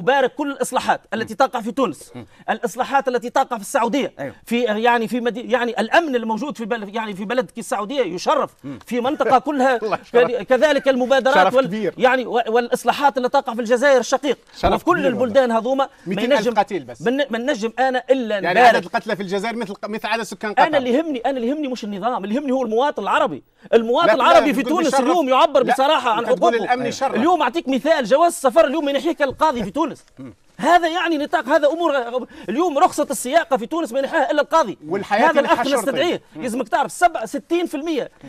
أبارك كل الاصلاحات التي تقع في تونس الاصلاحات التي تقع في السعوديه أيوه. في يعني في مدي يعني الامن الموجود في بلد يعني في بلد كالسعوديه يشرف في منطقه كلها كذلك المبادرات وال يعني والاصلاحات اللي تقع في الجزائر الشقيق وفي كل البلدان هذوما من نجم قتيل بس من نجم انا الا يعني عدد القتلى في الجزائر مثل مثل عدد سكان قطر انا اللي يهمني انا اللي يهمني مش النظام اللي يهمني هو المواطن العربي المواطن العربي في تونس اليوم يعبر بصراحه عن حقوقه اليوم اعطيك مثال جواز السفر اليوم ينحيك القاضي في تونس تونس هذا يعني نطاق هذا امور اليوم رخصه السياقه في تونس ما ينحاها الا القاضي والحياه هذا الاخ نستدعيه لازمك تعرف 60%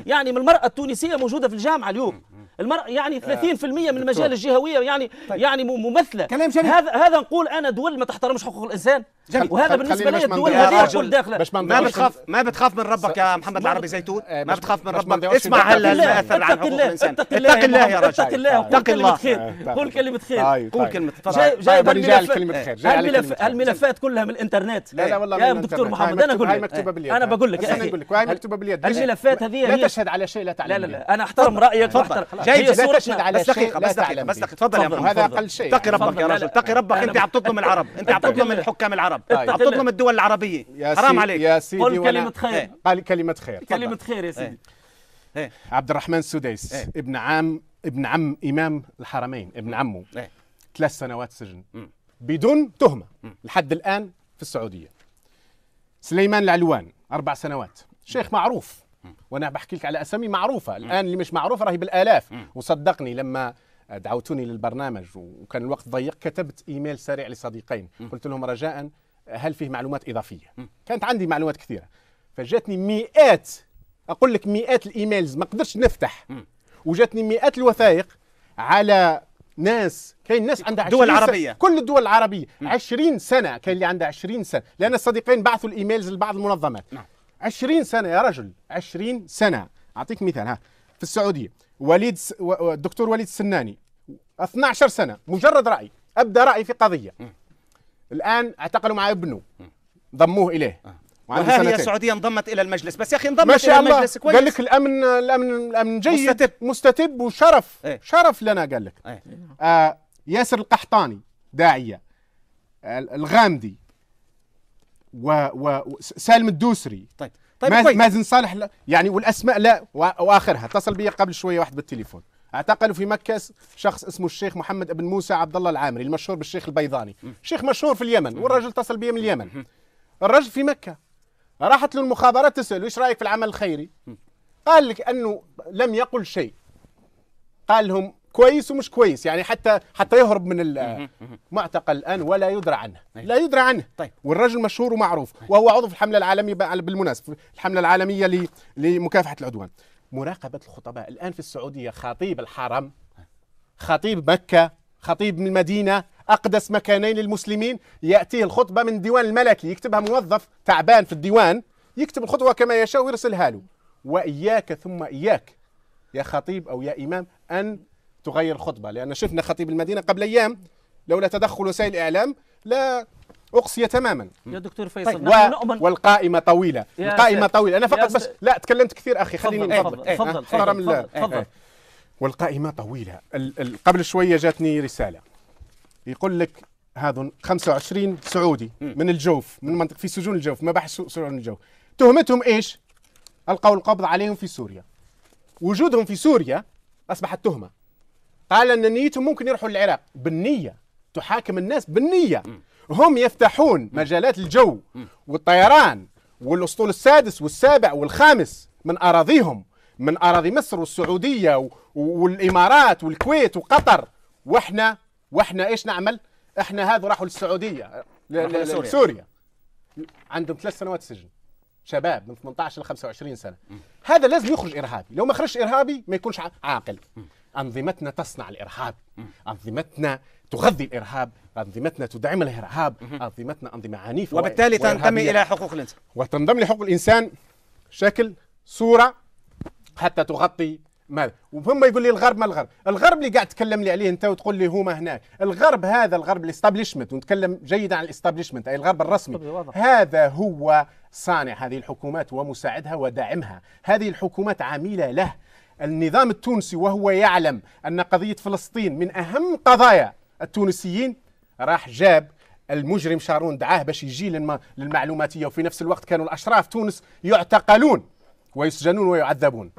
يعني من المراه التونسيه موجوده في الجامعه اليوم المرأة يعني 30% آه، من المجال الجهويه يعني طيب. يعني ممثله كلام هذا هذا نقول انا دول ما تحترمش حقوق الانسان جميل. وهذا بالنسبه لي الدول هذه كل داخله باش ما, بتخاف ما بتخاف من ربك يا محمد العربي زيتون إيه، ما بتخاف من ربك اسمع هلا ما اثر على حقوق الانسان اتق الله يا رجل اتق الله اتق الله آه، قول كلمه خير طيب، قول طيب. طيب، كلمه خير جاي جايب الملفات كلها من الانترنت لا لا والله يا دكتور محمد انا اقول لك انا بقول لك انا بقول لك وهي مكتوبه باليد الملفات هذه لا تشهد على شيء لا تعلم لا لا انا احترم رايك واحترم جاي لا تشهد على شيء لا تعلم بس دقيقه تفضل يا محمد هذا اقل شيء تقي ربك يا رجل اتقي ربك انت عم تظلم العرب انت عم تظلم الحكام العرب العرب طيب. تظلم الدول العربيه يا حرام عليك يا سيدي قل إيه، كلمه خير قال كلمه خير كلمه خير يا سيدي ايه؟, إيه. عبد الرحمن السديس ايه؟ ابن عام ابن عم امام الحرمين ابن إيه. عمه ايه؟ ثلاث سنوات سجن بدون تهمه لحد الان في السعوديه سليمان العلوان اربع سنوات شيخ معروف وانا بحكي لك على اسامي معروفه الان اللي مش معروف راهي بالالاف وصدقني لما دعوتوني للبرنامج وكان الوقت ضيق كتبت ايميل سريع لصديقين قلت لهم رجاء هل فيه معلومات اضافيه كانت عندي معلومات كثيره فجاتني مئات اقول لك مئات الايميلز ما قدرتش نفتح وجاتني مئات الوثائق على ناس كاين ناس عندها دول عربية كل الدول العربية م. 20 سنة كاين اللي عندها 20 سنة لأن الصديقين بعثوا الإيميلز لبعض المنظمات نعم. 20 سنة يا رجل 20 سنة أعطيك مثال ها في السعودية وليد س... و... الدكتور وليد السناني 12 سنة مجرد رأي أبدى رأي في قضية م. الان اعتقلوا مع ابنه ضموه اليه آه. وها سنتين. هي السعوديه انضمت الى المجلس بس يا اخي انضمت الى المجلس كويس قال لك الامن الامن الامن جيد مستتب مستتب وشرف ايه؟ شرف لنا قال لك ايه؟ آه ياسر القحطاني داعيه آه الغامدي و, و سالم الدوسري طيب طيب مازن صالح لا يعني والاسماء لا واخرها اتصل بي قبل شويه واحد بالتليفون اعتقلوا في مكة شخص اسمه الشيخ محمد بن موسى عبد الله العامري المشهور بالشيخ البيضاني شيخ مشهور في اليمن والرجل اتصل بي من اليمن الرجل في مكة راحت له المخابرات تسأله ايش رايك في العمل الخيري قال لك انه لم يقل شيء قال لهم كويس ومش كويس يعني حتى حتى يهرب من المعتقل الان ولا يدرى عنه طيب. لا يدرى عنه طيب والرجل مشهور ومعروف طيب. وهو عضو في الحمله العالميه بالمناسبه الحمله العالميه لمكافحه العدوان مراقبه الخطباء الان في السعوديه خطيب الحرم خطيب مكه خطيب من المدينه اقدس مكانين للمسلمين ياتيه الخطبه من الديوان الملكي يكتبها موظف تعبان في الديوان يكتب الخطبه كما يشاء ويرسلها له واياك ثم اياك يا خطيب او يا امام ان تغير الخطبه لان شفنا خطيب المدينه قبل ايام لولا تدخل وسائل الاعلام لا اقصي تماما يا طيب. دكتور فيصل طيب نحن نؤمن والقائمه طويله القائمه طويله انا فقط بس لا تكلمت كثير اخي خليني تفضل تفضل تفضل إيه، إيه، إيه، والقائمه طويله قبل شويه جاتني رساله يقول لك هذا 25 سعودي من الجوف من منطقه في سجون الجوف ما بحث سجون الجوف تهمتهم ايش؟ القوا القبض عليهم في سوريا وجودهم في سوريا اصبحت تهمه قال ان نيتهم ممكن يروحوا للعراق بالنيه تحاكم الناس بالنيه هم يفتحون مجالات الجو والطيران والاسطول السادس والسابع والخامس من اراضيهم من اراضي مصر والسعوديه والامارات والكويت وقطر واحنا واحنا ايش نعمل؟ احنا هذو راحوا للسعوديه لسوريا سوريا. عندهم ثلاث سنوات سجن شباب من 18 ل 25 سنه هذا لازم يخرج ارهابي لو ما خرجش ارهابي ما يكونش عاقل أنظمتنا تصنع الإرهاب أنظمتنا تغذي الارهاب، انظمتنا تدعم الارهاب، انظمتنا انظمه عنيفه وبالتالي تنتمي الى حقوق الانسان وتنضم لحقوق الانسان شكل صوره حتى تغطي ماذا؟ وهم يقول لي الغرب ما الغرب؟ الغرب اللي قاعد تتكلم لي عليه انت وتقول لي هما هناك، الغرب هذا الغرب الاستابليشمنت ونتكلم جيدا عن الاستابليشمنت اي الغرب الرسمي طيب، هذا هو صانع هذه الحكومات ومساعدها وداعمها، هذه الحكومات عميله له، النظام التونسي وهو يعلم أن قضية فلسطين من أهم قضايا التونسيين راح جاب المجرم شارون دعاه باش يجي للمعلوماتية وفي نفس الوقت كانوا الأشراف تونس يعتقلون ويسجنون ويعذبون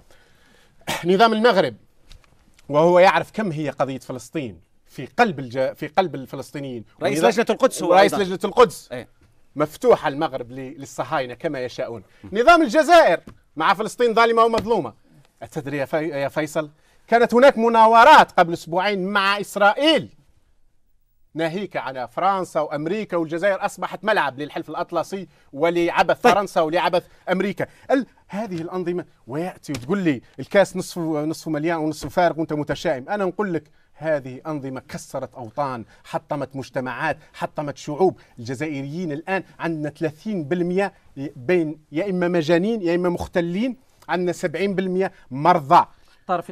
نظام المغرب وهو يعرف كم هي قضية فلسطين في قلب الج... في قلب الفلسطينيين رئيس ونظام... لجنة القدس هو رئيس لجنة القدس مفتوحه إيه. مفتوح المغرب للصهاينة كما يشاءون نظام الجزائر مع فلسطين ظالمة ومظلومة أتدري يا فيصل كانت هناك مناورات قبل أسبوعين مع إسرائيل ناهيك على فرنسا وامريكا والجزائر اصبحت ملعب للحلف الاطلسي ولعبث طيب. فرنسا ولعبث امريكا ال... هذه الانظمه وياتي وتقول لي الكاس نصف نصف مليان ونصف فارغ وانت متشائم انا نقول لك هذه أنظمة كسرت أوطان حطمت مجتمعات حطمت شعوب الجزائريين الآن عندنا 30% بين يا إما مجانين يا إما مختلين عندنا 70% مرضى طرف